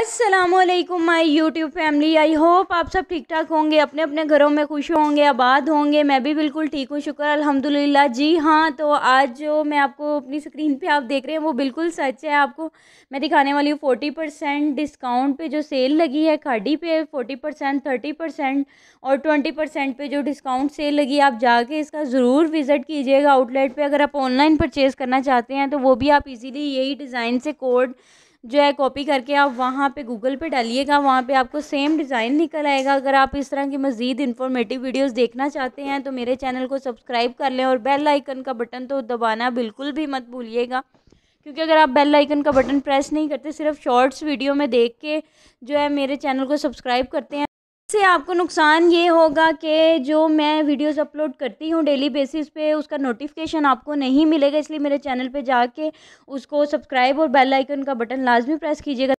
Aslam my YouTube family I hope आप सब ठीक ठाक होंगे अपने अपने घरों में खुश होंगे आबाद होंगे मैं भी बिल्कुल ठीक हूँ शुक्र अल्हम्दुलिल्लाह जी हाँ तो आज जो मैं आपको अपनी स्क्रीन पे आप देख रहे हैं वो बिल्कुल सच है आपको मैं दिखाने वाली हूँ फोर्टी परसेंट डिस्काउंट पे जो सेल लगी है खाड़ी पे फोर्टी परसेंट थर्टी परसेंट और ट्वेंटी परसेंट पर जो डिस्काउंट सेल लगी है आप जाके इसका ज़रूर विज़िट कीजिएगा आउटलेट पर अगर आप ऑनलाइन परचेज़ करना चाहते हैं तो वो भी आप ईज़िली यही डिज़ाइन से कोड जो है कॉपी करके आप वहाँ पे गूगल पे डालिएगा वहाँ पे आपको सेम डिज़ाइन निकल आएगा अगर आप इस तरह की मज़ीद इन्फॉर्मेटिव वीडियोस देखना चाहते हैं तो मेरे चैनल को सब्सक्राइब कर लें और बेल आइकन का बटन तो दबाना बिल्कुल भी मत भूलिएगा क्योंकि अगर आप बेल आइकन का बटन प्रेस नहीं करते सिर्फ शॉर्ट्स वीडियो में देख के जो है मेरे चैनल को सब्सक्राइब करते हैं से आपको नुकसान ये होगा कि जो मैं वीडियोस अपलोड करती हूँ डेली बेसिस पे उसका नोटिफिकेशन आपको नहीं मिलेगा इसलिए मेरे चैनल पे जाके उसको सब्सक्राइब और बेल आइकन का बटन लाजमी प्रेस कीजिएगा